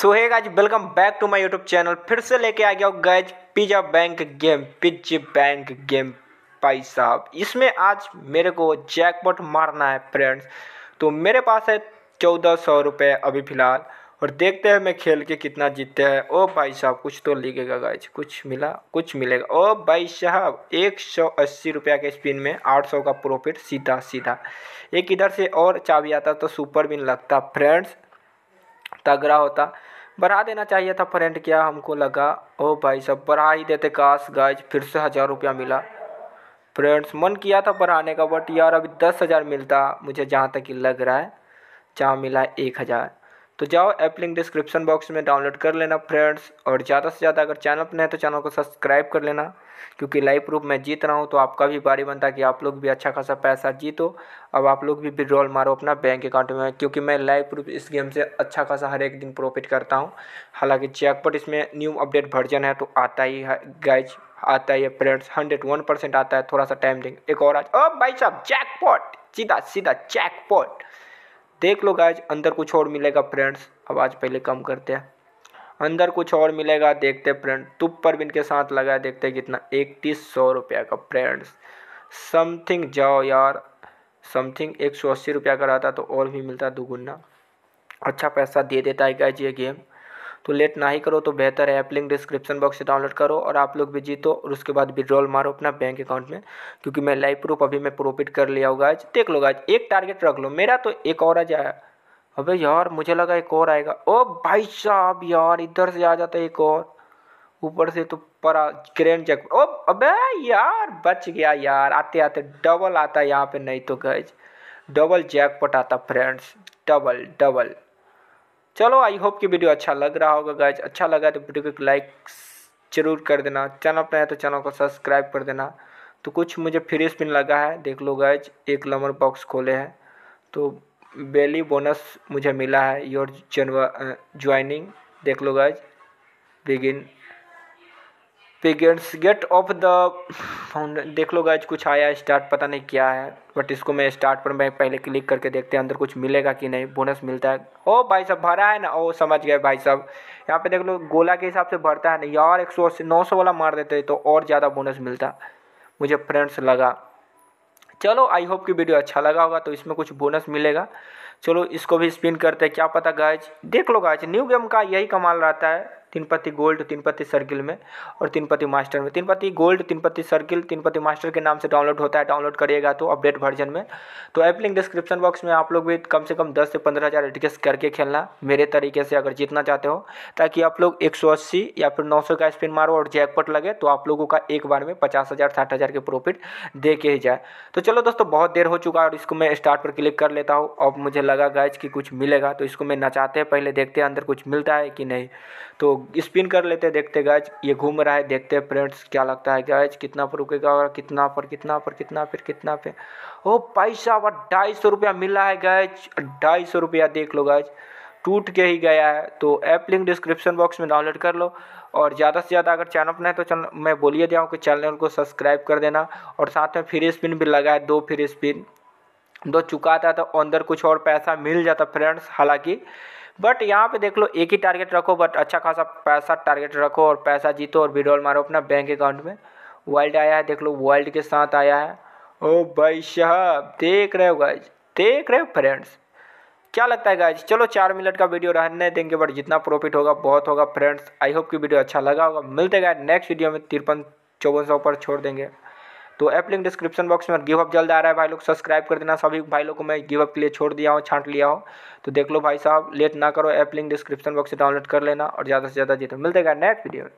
so hi guys welcome back to my YouTube channel फिर से लेके आ गया guys pizza bank game pizza bank game भाई साहब इसमें आज मेरे को जैकपॉट मारना है फ्रेंड्स तो मेरे पास है चौदह सौ रुपये अभी फ़िलहाल और देखते हैं मैं खेल के कितना जीतते हैं ओ भाई साहब कुछ तो लिखेगा गाइज कुछ मिला कुछ मिलेगा ओ भाई साहब एक सौ अस्सी रुपया के स्पिन में आठ सौ का प्रॉफिट सीधा सीधा एक इधर से और चाबी आता तो सुपर बिन लगता फ्रेंड्स तगड़ा होता बढ़ा देना चाहिए था फ्रेंड क्या हमको लगा ओ भाई सब बढ़ा ही देते काश गाइज फिर से हज़ार रुपया मिला फ्रेंड्स मन किया था बढ़ाने का बट यार अभी दस हज़ार मिलता मुझे जहाँ तक लग रहा है जहाँ मिला एक हज़ार तो जाओ ऐप लिंक डिस्क्रिप्शन बॉक्स में डाउनलोड कर लेना फ्रेंड्स और ज़्यादा से ज़्यादा अगर चैनल पर है तो चैनल को सब्सक्राइब कर लेना क्योंकि लाइव प्रूफ मैं जीत रहा हूँ तो आपका भी बारी बनता है कि आप लोग भी अच्छा खासा पैसा जीतो अब आप लोग भी विड्रॉल मारो अपना बैंक अकाउंट में क्योंकि मैं लाइव प्रूफ इस गेम से अच्छा खासा हर एक दिन प्रॉफिट करता हूँ हालाँकि चेकपट इसमें न्यू अपडेट वर्जन है तो आता ही है गाइज आता है फ्रेंड्स हंड्रेड वन परसेंट आता है थोड़ा सा टाइम देंगे एक और आज ओ भाई साहब जैकपॉट सीधा सीधा जैकपॉट देख लो गाइज अंदर कुछ और मिलेगा फ्रेंड्स आवाज़ पहले कम करते हैं अंदर कुछ और मिलेगा देखते फ्रेंड तुप पर भी इनके साथ लगा देखते कितना इकतीस सौ रुपया का फ्रेंड्स समथिंग जाओ यार समथिंग एक सौ अस्सी रुपया का रहता तो और भी मिलता दुगुना अच्छा पैसा दे देता है गाइज ये गेम तो लेट ना ही करो तो बेहतर है ऐप लिंक डिस्क्रिप्शन बॉक्स से डाउनलोड करो और आप लोग भी जीतो और उसके बाद विड्रॉल मारो अपना बैंक अकाउंट में क्योंकि मैं लाइव प्रूफ अभी मैं प्रॉफिट कर लिया होगा आज देख लो आज एक टारगेट रख लो मेरा तो एक और आ जाए अबे यार मुझे लगा एक और आएगा ओ भाई साहब यार इधर से आ जाता एक और ऊपर से तो परा ग्रैंड जैक ओ अबे यार बच गया यार आते आते डबल आता यहाँ पे नहीं तो गज डबल जैकपॉट आता फ्रेंड्स डबल डबल चलो आई होप कि वीडियो अच्छा लग रहा होगा गाइज अच्छा लगा तो वीडियो को एक लाइक जरूर कर देना चैनल पर है तो चैनल को सब्सक्राइब कर देना तो कुछ मुझे फ्री स्पिन लगा है देख लो गाइज एक नंबर बॉक्स खोले हैं तो बेली बोनस मुझे मिला है योर जनवा ज्वाइनिंग देख लो गाइज बिगिन पिगेट्स गेट ऑफ द फाउंड देख लो गाइज कुछ आया स्टार्ट पता नहीं क्या है बट इसको मैं स्टार्ट पर मैं पहले क्लिक करके देखते हैं अंदर कुछ मिलेगा कि नहीं बोनस मिलता है ओ भाई साहब भरा है ना ओ समझ गए भाई साहब यहाँ पे देख लो गोला के हिसाब से भरता है ना यार एक सौ अस्सी नौ सौ वाला मार देते तो और ज़्यादा बोनस मिलता मुझे फ्रेंड्स लगा चलो आई होप कि वीडियो अच्छा लगा होगा तो इसमें कुछ बोनस मिलेगा चलो इसको भी स्पिन करते हैं क्या पता गाइज देख लो गाइज न्यू गेम का यही कमाल रहता है तीन पति गोल्ड तीन पति सर्किल में और तीन पति मास्टर में तीन पति गोल्ड तीन पति सर्किल तीन पति मास्टर के नाम से डाउनलोड होता है डाउनलोड करिएगा तो अपडेट वर्जन में तो ऐप लिंक डिस्क्रिप्शन बॉक्स में आप लोग भी कम से कम दस से पंद्रह हज़ार एडकेस करके खेलना मेरे तरीके से अगर जीतना चाहते हो ताकि आप लोग एक सौ अस्सी या फिर नौ सौ का स्पिन मारो और जैकपट लगे तो आप लोगों का एक बार में पचास हज़ार साठ हज़ार के प्रॉफिट दे के ही जाए तो चलो दोस्तों बहुत देर हो चुका है और इसको मैं स्टार्ट पर क्लिक कर लेता हूँ अब मुझे लगा गैच कि कुछ मिलेगा तो इसको मैं नचाते हैं पहले देखते हैं अंदर कुछ मिलता है कि नहीं तो स्पिन कर लेते हैं देखते गैच ये घूम रहा है देखते हैं फ्रेंड्स क्या लगता है गैच कितना पर रुकेगा और कितना पर कितना पर कितना फिर कितना पे ओ पैसा व ढाई सौ रुपया मिला है गैच ढाई सौ रुपया देख लो गैच टूट के ही गया है तो ऐप लिंक डिस्क्रिप्शन बॉक्स में डाउनलोड कर लो और ज़्यादा से ज़्यादा अगर चैनल पर है तो चैनल मैं बोलिए दिया हूँ कि चैनल को सब्सक्राइब कर देना और साथ में फ्री स्पिन भी लगाए दो फ्री स्पिन दो चुकाता तो अंदर कुछ और पैसा मिल जाता फ्रेंड्स हालांकि बट यहाँ पे देख लो एक ही टारगेट रखो बट अच्छा खासा पैसा टारगेट रखो और पैसा जीतो और विड्रॉल मारो अपना बैंक अकाउंट में वर्ल्ड आया है देख लो वर्ल्ड के साथ आया है ओ भाई साहब देख रहे हो गाइज देख रहे हो फ्रेंड्स क्या लगता है गाइज चलो चार मिनट का वीडियो रहने देंगे बट जितना प्रॉफिट होगा बहुत होगा फ्रेंड्स आई होप कि वीडियो अच्छा लगा होगा मिलते गए नेक्स्ट वीडियो में तिरपन चौवन सौ पर छोड़ देंगे तो ऐप लिंक डिस्क्रिप्शन बॉक्स में गिवअप जल्द आ रहा है भाई लोग सब्सक्राइब कर देना सभी भाई लोग को मैं गिवअप के लिए छोड़ दिया हूँ छांट लिया हूँ तो देख लो भाई साहब लेट ना करो ऐप लिंक डिस्क्रिप्शन बॉक्स से डाउनलोड कर लेना और ज़्यादा से ज़्यादा जीतो मिलते हैं नेक्स्ट वीडियो